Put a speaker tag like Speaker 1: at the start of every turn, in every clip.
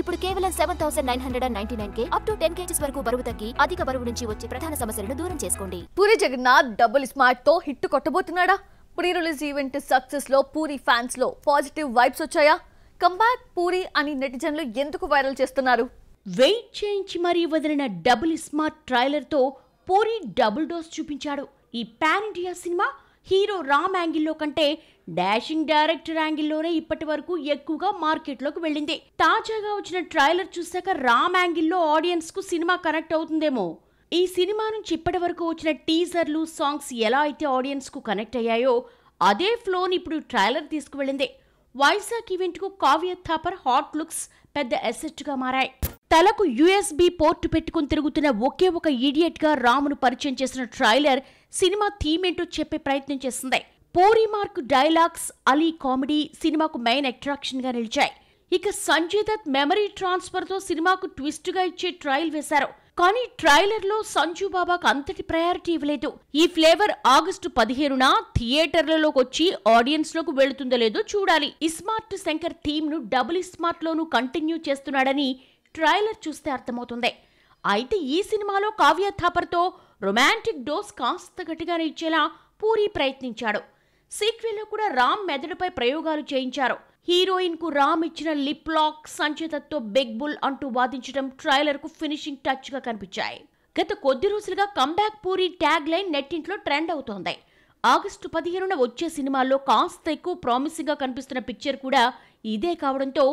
Speaker 1: ఇప్పుడు కేవలం seven thousand nine hundred and ninety nine కే అప్ టు టెన్ కేజీస్ వరకు బరువు తగ్గి అధిక బరువు నుంచి వచ్చే ప్రధాన సమస్యలను దూరం చేసుకోండి పూరి జగన్నాథ్ డబుల్ స్మార్ట్ తో హిట్ కొట్టబోతున్నాడా ప్రీ రిలీజ్ ఈవెంట్ సక్సెస్ లో పూరి ఫ్యాన్స్ లో పాజిటివ్ వైబ్స్ వచ్చాయా కంబ్యాక్ పూరి అని నెటిజన్లు
Speaker 2: ఎందుకు వైరల్ చేస్తున్నారు వెయిట్ చేయించి మరీ వదిలిన డబుల్ స్మార్ట్ ట్రైలర్తో పూరి డబుల్ డోస్ చూపించాడు ఈ pan India cinema hero Ram యాంగిల్లో కంటే డాషింగ్ డైరెక్టర్ యాంగిల్లోనే ఇప్పటి వరకు ఎక్కువగా మార్కెట్లోకి వెళ్ళింది తాజాగా వచ్చిన ట్రైలర్ చూశాక రామ్ యాంగిల్లో ఆడియన్స్కు సినిమా కనెక్ట్ అవుతుందేమో ఈ సినిమా నుంచి ఇప్పటి వరకు వచ్చిన టీజర్లు సాంగ్స్ ఎలా అయితే ఆడియన్స్కు కనెక్ట్ అయ్యాయో అదే ఫ్లోని ఇప్పుడు ట్రైలర్ తీసుకువెళ్ళింది వైజాగ్ ఈవెంట్కు కావ్య థాపర్ హాట్ లుక్స్ పెద్ద ఎసెట్గా మారాయి తలకు యుఎస్బి పోర్టు పెట్టుకుని తిరుగుతున్న ఒకే ఒక గా రామును పరిచయం చేసిన ట్రైలర్ సినిమా థీమ్ ఏంటో చెప్పే ప్రయత్నం చేస్తుంది Puri mark dialogues Ali comedy సినిమాకు మెయిన్ అట్రాక్షన్గా నిలిచాయి ఇక సంజయ్ దత్ మెమరీ ట్రాన్స్ఫర్తో సినిమాకు ట్విస్ట్గా ఇచ్చే ట్రయల్ వేశారు కానీ ట్రైలర్లో సంజు బాబాకు అంతటి ప్రయారిటీ ఇవ్వలేదు ఈ ఫ్లేవర్ ఆగస్టు పదిహేనున థియేటర్లలోకి వచ్చి ఆడియన్స్లోకి వెళుతుందో లేదో చూడాలి ఇస్మార్ట్ శంకర్ థీమ్ను డబుల్ ఇస్మార్ట్లోనూ కంటిన్యూ చేస్తున్నాడని ట్రైలర్ చూస్తే అర్థమవుతుంది అయితే ఈ సినిమాలో కావ్య థాపర్తో రొమాంటిక్ డోస్ కాస్త గట్టిగా ఇచ్చేలా పూరి ప్రయత్నించాడు సీక్వెల్లో కూడా రామ్ మెదడుపై ప్రయోగాలు చేయించారు హీరోయిన్ కు రామ్ ఇచ్చిన లిప్ లాక్ సంచేతతో బిగ్ బుల్ అంటూ వాదించడం ట్రైలర్ కు ఫినిషింగ్ టచ్గా కనిపించాయి గత కొద్ది రోజులుగా కంబ్యాక్ పూరి ట్యాగ్ లైన్ నెట్టింట్లో ట్రెండ్ అవుతోంది ఆగస్టు పదిహేనున వచ్చే సినిమాల్లో కాస్త ఎక్కువ ప్రామిసింగ్గా కనిపిస్తున్న పిక్చర్ కూడా ఇదే కావడంతో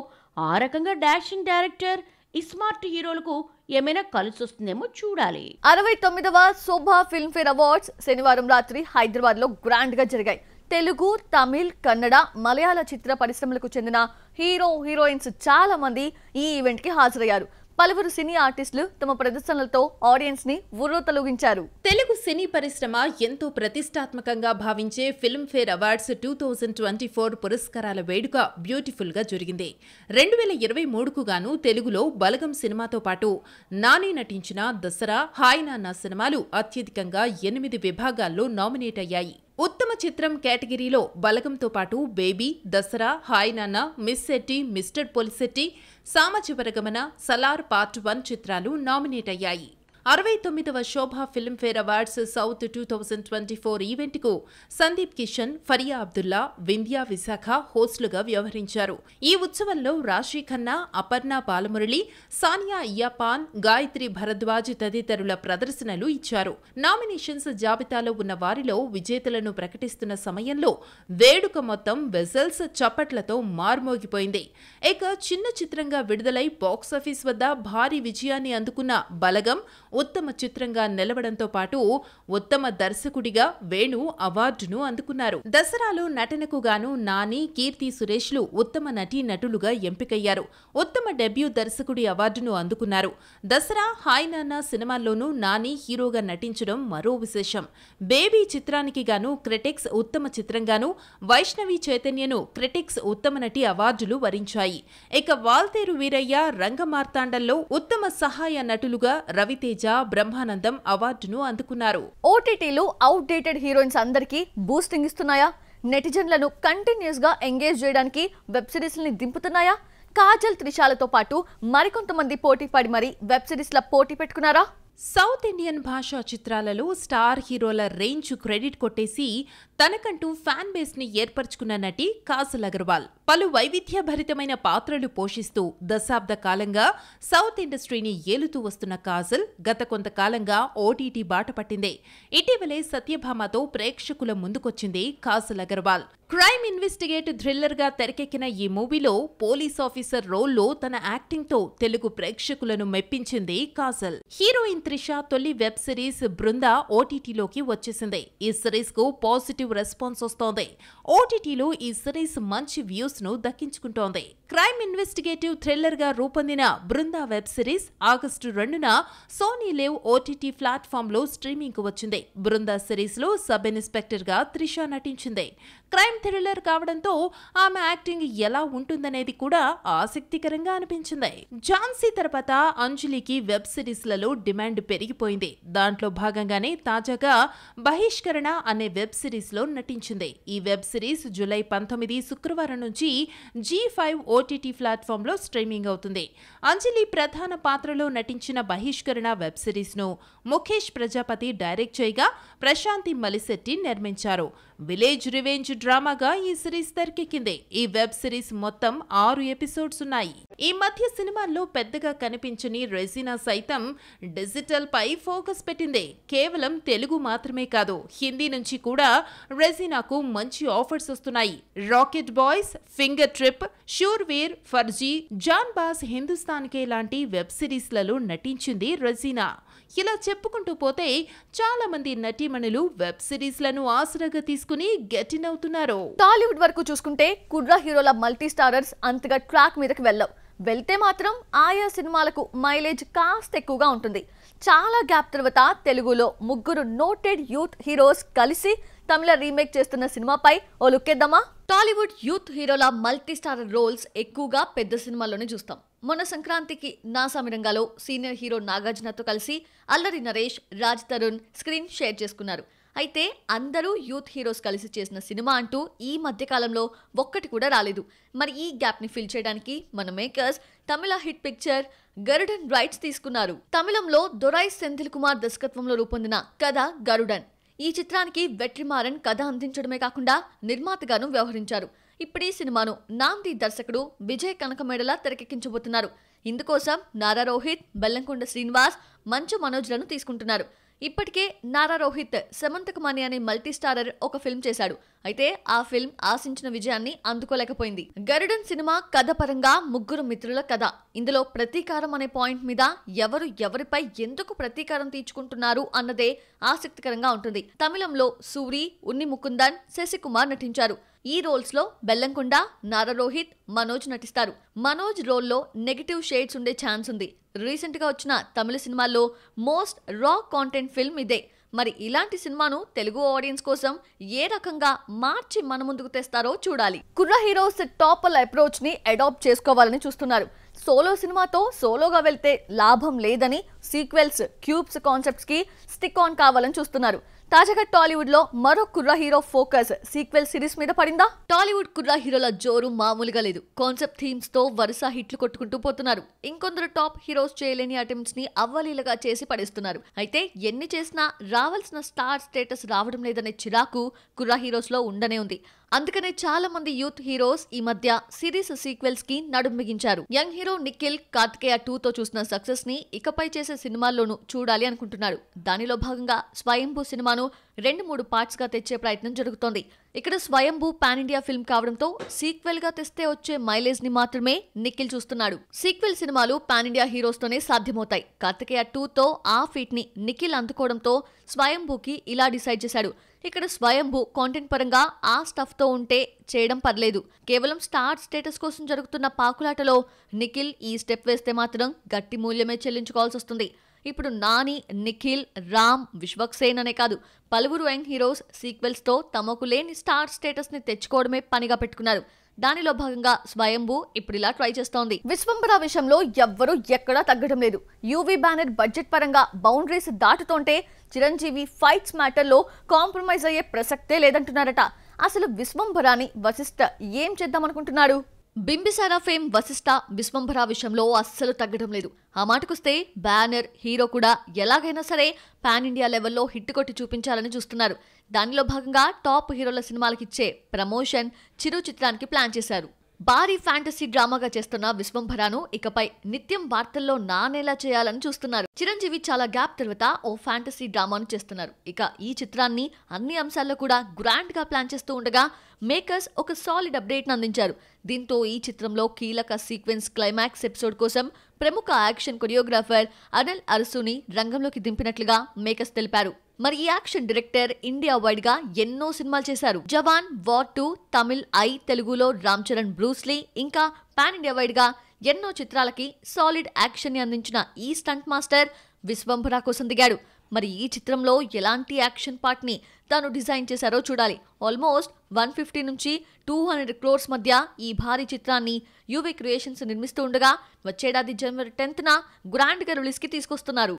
Speaker 2: ఆ రకంగా డాషింగ్ డైరెక్టర్ ఇస్మార్ట్ హీరోలకు ఏమైనా కలిసి వస్తుందేమో చూడాలి అరవై తొమ్మిదవ
Speaker 1: శోభా ఫిల్మ్ఫేర్ అవార్డ్స్ శనివారం రాత్రి హైదరాబాద్ లో గ్రాండ్ గా జరిగాయి తెలుగు తమిళ్ కన్నడ మలయాళ చిత్ర పరిశ్రమలకు చెందిన హీరో హీరోయిన్స్ చాలా మంది ఈ ఈవెంట్ కి హాజరయ్యారు పలువురు సినీ ఆర్టిస్టులు తమ ప్రదర్శనలతో ఆడియన్స్ ని ఊర్రతలొగించారు
Speaker 3: తెలుగు సినీ పరిశ్రమ ఎంతో ప్రతిష్టాత్మకంగా భావించే Filmfare awards two thousand twenty four పురస్కారాల వేడుక బ్యూటిఫుల్ గా జరిగింది రెండు వేల ఇరవై మూడుకు గాను తెలుగులో బలగం సినిమాతో పాటు నాని నటించిన దసరా హాయ్ నాన్న సినిమాలు అత్యధికంగా ఎనిమిది విభాగాల్లో నామినేట్ అయ్యాయి ఉత్తమ చిత్రం కేటగిరీలో బలగంతో పాటు baby Dasara Hi Nanna miss Shetty mister Polishetty సామచివరగమన సలార్ పార్ట్ వన్ చిత్రాలు నామినేట్ అయ్యాయి అరవై తొమ్మిదవ Sobha Filmfare awards south two thousand twenty four ఈవెంట్కు సందీప్ కిషన్ ఫరియా అబ్దుల్లా వింధ్యా విశాఖ హోస్టులుగా వ్యవహరించారు ఈ ఉత్సవంలో రాశి ఖన్నా అపర్ణ బాలమురళి సానియా ఇయాపాన్ గాయత్రి భరద్వాజ్ తదితరుల ప్రదర్శనలు ఇచ్చారు నామినేషన్స్ జాబితాలో ఉన్న వారిలో విజేతలను ప్రకటిస్తున్న సమయంలో వేడుక మొత్తం వెజల్స్ చప్పట్లతో మార్మోగిపోయింది ఇక చిన్న చిత్రంగా విడుదలై బాక్సాఫీస్ వద్ద భారీ విజయాన్ని అందుకున్న బలగం ఉత్తమ చిత్రంగా నిలవడంతో పాటు ఉత్తమ దర్శకుడిగా వేణు అవార్డును అందుకున్నారు దసరాలో నటనకు గాను నాని కీర్తి సురేష్లు ఉత్తమ నటీ నటులుగా ఎంపికయ్యారు ఉత్తమ డెబ్యూ దర్శకుడి అవార్డును అందుకున్నారు దసరా హాయ్ నాన్న సినిమాల్లోనూ నాని హీరోగా నటించడం మరో విశేషం బేబీ చిత్రానికి గాను క్రిటిక్స్ ఉత్తమ చిత్రంగాను వైష్ణవి చైతన్యను క్రిటిక్స్ ఉత్తమ నటి అవార్డులు వరించాయి ఇక వాల్తేరు వీరయ్య రంగమార్తాండల్లో ఉత్తమ సహాయ నటులుగా రవితేజ శైలజ బ్రహ్మానందం అవార్డును అందుకున్నారు ఓటీటీలు అవుట్ డేటెడ్ హీరోయిన్స్ అందరికీ బూస్టింగ్ ఇస్తున్నాయా నెటిజన్లను
Speaker 1: కంటిన్యూస్ గా ఎంగేజ్ చేయడానికి వెబ్ సిరీస్ని దింపుతున్నాయా కాజల్ త్రిషాలతో పాటు
Speaker 3: మరికొంతమంది పోటీ పడి మరీ వెబ్ సిరీస్ల పోటీ పెట్టుకున్నారా సౌత్ ఇండియన్ భాషా చిత్రాలలో స్టార్ హీరోల రేంజ్ క్రెడిట్ కొట్టేసి తనకంటూ ఫ్యాన్ బేస్ని ఏర్పరచుకున్న నటి కాజల్ అగర్వాల్ పలు వైవిధ్యభరితమైన పాత్రలు పోషిస్తూ దశాబ్ద కాలంగా సౌత్ ఇండస్ట్రీని ఏలుతూ వస్తున్న కాజల్ గత కొంతకాలంగా ఓటీటీ బాట పట్టిందే ఇటీవలే సత్యభామతో ప్రేక్షకుల ముందుకొచ్చింది Kajal Aggarwal crime investigate thriller గా తెరకెక్కిన ఈ మూవీలో పోలీస్ ఆఫీసర్ రోల్లో తన యాక్టింగ్తో తెలుగు ప్రేక్షకులను మెప్పించింది కాజల్ హీరోయిన్ త్రిష తొలి వెబ్ సిరీస్ బృంద ఓటీటీలోకి వచ్చేసింది ఈ సిరీస్ కు పాజిటివ్ రెస్పాన్స్ వస్తోంది ఓటీటీలో ఈ సిరీస్ మంచి వ్యూస్ వ్యూస్ ను దక్కించుకుంటోంది క్రైమ్ ఇన్వెస్టిగేటివ్ థ్రిల్లర్ గా రూపొందిన బృందా వెబ్ సిరీస్ ఆగస్టు రెండున సోనీ లేవ్ ఓటీటీ ప్లాట్ఫామ్ లో స్ట్రీమింగ్ కు వచ్చింది బృందా సిరీస్ లో సబ్ ఇన్స్పెక్టర్ గా త్రిష నటించింది క్రైమ్ థ్రిల్లర్ కావడంతో ఆమె యాక్టింగ్ ఎలా ఉంటుందనేది కూడా ఆసక్తికరంగా అనిపించింది ఝాన్సీ తర్వాత అంజలికి వెబ్ సిరీస్ లలో డిమాండ్ పెరిగిపోయింది దాంట్లో భాగంగానే తాజాగా బహిష్కరణ అనే వెబ్ సిరీస్ లో నటించింది ఈ వెబ్ సిరీస్ జులై పంతొమ్మిది శుక్రవారం నుంచి నుంచి జీ ఫైవ్ ఓటీటీ ప్లాట్ఫామ్లో స్ట్రీమింగ్ అవుతుంది అంజలి ప్రధాన పాత్రలో నటించిన బహిష్కరణ వెబ్ సిరీస్ను ముఖేష్ ప్రజాపతి డైరెక్ట్ చేయగా ప్రశాంతి మలిశెట్టి నిర్మించారు విలేజ్ రివెంజ్ డ్రామాగా ఈ సిరీస్ తెరకెక్కింది ఈ వెబ్ సిరీస్ మొత్తం ఆరు ఎపిసోడ్స్ ఉన్నాయి ఈ మధ్య సినిమాల్లో పెద్దగా కనిపించని రెజీనా సైతం డిజిటల్ పై ఫోకస్ పెట్టింది కేవలం తెలుగు మాత్రమే కాదు హిందీ నుంచి కూడా రెజీనాకు మంచి ఆఫర్స్ వస్తున్నాయి రాకెట్ బాయ్స్ ఫింగర్ ట్రిప్ షూర్వీర్ ఫర్జీ జాన్ బాస్ కే లాంటి వెబ్ సిరీస్లలో నటించింది రెజీనా ఇలా చెప్పుకుంటూ పోతే చాలా మంది నటీమణులు వెబ్ సిరీస్లను ఆసరాగా తీసుకు తీసుకుని గెటిన్ అవుతున్నారు టాలీవుడ్
Speaker 1: వరకు చూసుకుంటే కుర్రా హీరోల మల్టీ స్టారర్స్ అంతగా ట్రాక్ మీదకి వెళ్ళవు వెళ్తే మాత్రం ఆయా సినిమాలకు మైలేజ్ కాస్త ఎక్కువగా ఉంటుంది చాలా గ్యాప్ తర్వాత తెలుగులో ముగ్గురు నోటెడ్ యూత్ హీరోస్ కలిసి తమిళ రీమేక్ చేస్తున్న సినిమాపై ఓ లుక్కేద్దామా టాలీవుడ్ యూత్ హీరోల మల్టీ స్టార్ రోల్స్ ఎక్కువగా పెద్ద సినిమాల్లోనే చూస్తాం మొన్న సంక్రాంతికి మిరంగాలో సీనియర్ హీరో నాగార్జునతో కలిసి అల్లరి నరేష్ రాజ్ తరుణ్ స్క్రీన్ షేర్ చేసుకున్నారు అయితే అందరూ యూత్ హీరోస్ కలిసి చేసిన సినిమా అంటూ ఈ మధ్యకాలంలో ఒక్కటి కూడా రాలేదు మరి ఈ గ్యాప్ని ఫిల్ చేయడానికి మన మేకర్స్ తమిళ హిట్ పిక్చర్ గరుడన్ రైట్స్ తీసుకున్నారు తమిళంలో దొరాయ్ సెంథిల్ కుమార్ దర్శకత్వంలో రూపొందిన కథ గరుడన్ ఈ చిత్రానికి వెట్రిమారన్ కథ అందించడమే కాకుండా నిర్మాతగాను వ్యవహరించారు ఈ సినిమాను నాంది దర్శకుడు విజయ్ కనకమేడలా తెరకెక్కించబోతున్నారు ఇందుకోసం నారా రోహిత్ బెల్లంకొండ శ్రీనివాస్ మంచు మనోజ్లను తీసుకుంటున్నారు ఇప్పటికే నారా రోహిత్ సమంతకుమాని అనే మల్టీ స్టారర్ ఒక ఫిల్మ్ చేశాడు అయితే ఆ ఫిల్మ్ ఆశించిన విజయాన్ని అందుకోలేకపోయింది గరుడన్ సినిమా కథ పరంగా ముగ్గురు మిత్రుల కథ ఇందులో ప్రతీకారం అనే పాయింట్ మీద ఎవరు ఎవరిపై ఎందుకు ప్రతీకారం తీర్చుకుంటున్నారు అన్నదే ఆసక్తికరంగా ఉంటుంది తమిళంలో సూరి ఉన్ని ముకుందన్ శశికుమార్ నటించారు ఈ రోల్స్ లో బెల్లంకొండ నారరోహిత్ మనోజ్ నటిస్తారు మనోజ్ రోల్లో నెగిటివ్ షేడ్స్ ఉండే ఛాన్స్ ఉంది రీసెంట్ గా వచ్చిన తమిళ సినిమాల్లో మోస్ట్ రా కాంటెంట్ ఫిల్మ్ ఇదే మరి ఇలాంటి సినిమాను తెలుగు ఆడియన్స్ కోసం ఏ రకంగా మార్చి మన ముందుకు తెస్తారో చూడాలి కుర్ర హీరోస్ టాపల్ అప్రోచ్ ని అడాప్ట్ చేసుకోవాలని చూస్తున్నారు సోలో సినిమాతో సోలోగా వెళ్తే లాభం లేదని సీక్వెల్స్ క్యూబ్స్ కాన్సెప్ట్స్కి స్టిక్ ఆన్ కావాలని చూస్తున్నారు తాజాగా టాలీవుడ్ లో మరో కుర్ర హీరో ఫోకస్ సీక్వెల్ సిరీస్ మీద పడిందా టాలీవుడ్ కుర్ర హీరోల జోరు మామూలుగా లేదు కాన్సెప్ట్ థీమ్స్ తో వరుస హిట్లు కొట్టుకుంటూ పోతున్నారు ఇంకొందరు టాప్ హీరోస్ చేయలేని అటెంప్ట్స్ ని అవ్వలీలగా చేసి పడేస్తున్నారు అయితే ఎన్ని చేసినా రావాల్సిన స్టార్ స్టేటస్ రావడం లేదనే చిరాకు కుర్ర హీరోస్ లో ఉండనే ఉంది అందుకనే చాలా మంది యూత్ హీరోస్ ఈ మధ్య సిరీస్ సీక్వెల్స్ కి నడుం బిగించారు young hero Nikhil Karthikeya two తో చూసిన సక్సెస్ ని ఇకపై చేసే సినిమాల్లోనూ చూడాలి అనుకుంటున్నారు దానిలో భాగంగా స్వయంభూ సినిమాను రెండు మూడు పార్ట్స్గా తెచ్చే ప్రయత్నం జరుగుతోంది ఇక్కడ స్వయంభూ పాన్ ఇండియా ఫిల్మ్ కావడంతో సీక్వెల్ గా తెస్తే వచ్చే మైలేజ్ ని మాత్రమే నిఖిల్ చూస్తున్నాడు సీక్వెల్ సినిమాలు పాన్ ఇండియా హీరోస్ తోనే సాధ్యమవుతాయి కార్తికేయ టూతో ఆ ఫీట్ ని నిఖిల్ అందుకోవడంతో స్వయంభూకి ఇలా డిసైడ్ చేశాడు ఇక్కడ స్వయంభూ కాంటెంట్ పరంగా ఆ స్టఫ్ తో ఉంటే చేయడం పర్లేదు కేవలం స్టార్ స్టేటస్ కోసం జరుగుతున్న పాకులాటలో నిఖిల్ ఈ స్టెప్ వేస్తే మాత్రం గట్టి మూల్యమే చెల్లించుకోవాల్సి వస్తుంది ఇప్పుడు నాని నిఖిల్ రామ్ విశ్వక్ సేన్ అనే కాదు పలువురు యంగ్ హీరోస్ సీక్వెల్స్తో తమకు లేని స్టార్ స్టేటస్ని తెచ్చుకోవడమే పనిగా పెట్టుకున్నారు దానిలో భాగంగా స్వయంభూ ఇప్పుడు ఇలా ట్రై చేస్తోంది విశ్వంబర విషయంలో ఎవ్వరూ ఎక్కడా తగ్గడం లేదు యూవీ బ్యానర్ బడ్జెట్ పరంగా బౌండరీస్ దాటుతుంటే చిరంజీవి ఫైట్స్ మ్యాటర్లో కాంప్రమైజ్ అయ్యే ప్రసక్తే లేదంటున్నారట అసలు విశ్వంబరాని వశిష్ట ఏం చేద్దామనుకుంటున్నాడు బింబిసారా ఫేమ్ వశిష్ట విశ్వంభర విషయంలో అస్సలు తగ్గడం లేదు ఆ మాటకొస్తే బ్యానర్ హీరో కూడా ఎలాగైనా సరే పాన్ ఇండియా లెవెల్లో హిట్ కొట్టి చూపించాలని చూస్తున్నారు దానిలో భాగంగా టాప్ హీరోల సినిమాలకి ఇచ్చే ప్రమోషన్ చిరు చిత్రానికి ప్లాన్ చేశారు భారీ ఫ్యాంటసీ డ్రామాగా చేస్తున్న విశ్వంభరాను ఇకపై నిత్యం వార్తల్లో నానేలా చేయాలని చూస్తున్నారు చిరంజీవి చాలా గ్యాప్ తర్వాత ఓ ఫ్యాంటసీ డ్రామాను చేస్తున్నారు ఇక ఈ చిత్రాన్ని అన్ని అంశాల్లో కూడా గ్రాండ్గా ప్లాన్ చేస్తూ ఉండగా మేకర్స్ ఒక సాలిడ్ అప్డేట్ను అందించారు దీంతో ఈ చిత్రంలో కీలక సీక్వెన్స్ క్లైమాక్స్ ఎపిసోడ్ కోసం ప్రముఖ యాక్షన్ కొరియోగ్రాఫర్ అనిల్ అరసుని రంగంలోకి దింపినట్లుగా మేకస్ తెలిపారు మరి ఈ యాక్షన్ డైరెక్టర్ ఇండియా వైడ్ గా ఎన్నో సినిమాలు చేశారు Jawan war two Tamil I తెలుగులో రామ్ చరణ్ బ్రూస్లీ ఇంకా పాన్ ఇండియా వైడ్ గా ఎన్నో చిత్రాలకి సాలిడ్ యాక్షన్ ని అందించిన ఈ స్టంట్ మాస్టర్ విశ్వంభరా కోసం దిగాడు మరి ఈ చిత్రంలో ఎలాంటి యాక్షన్ పార్ట్ని తాను డిజైన్ చేశారో చూడాలి ఆల్మోస్ట్ వన్ ఫిఫ్టీ నుంచి టూ హండ్రెడ్ క్రోర్స్ మధ్య ఈ భారీ చిత్రాన్ని యూవీ క్రియేషన్స్ నిర్మిస్తూ ఉండగా వచ్చేడాది జనవరి టెన్త్న గ్రాండ్గా రిలీజ్కి తీసుకొస్తున్నారు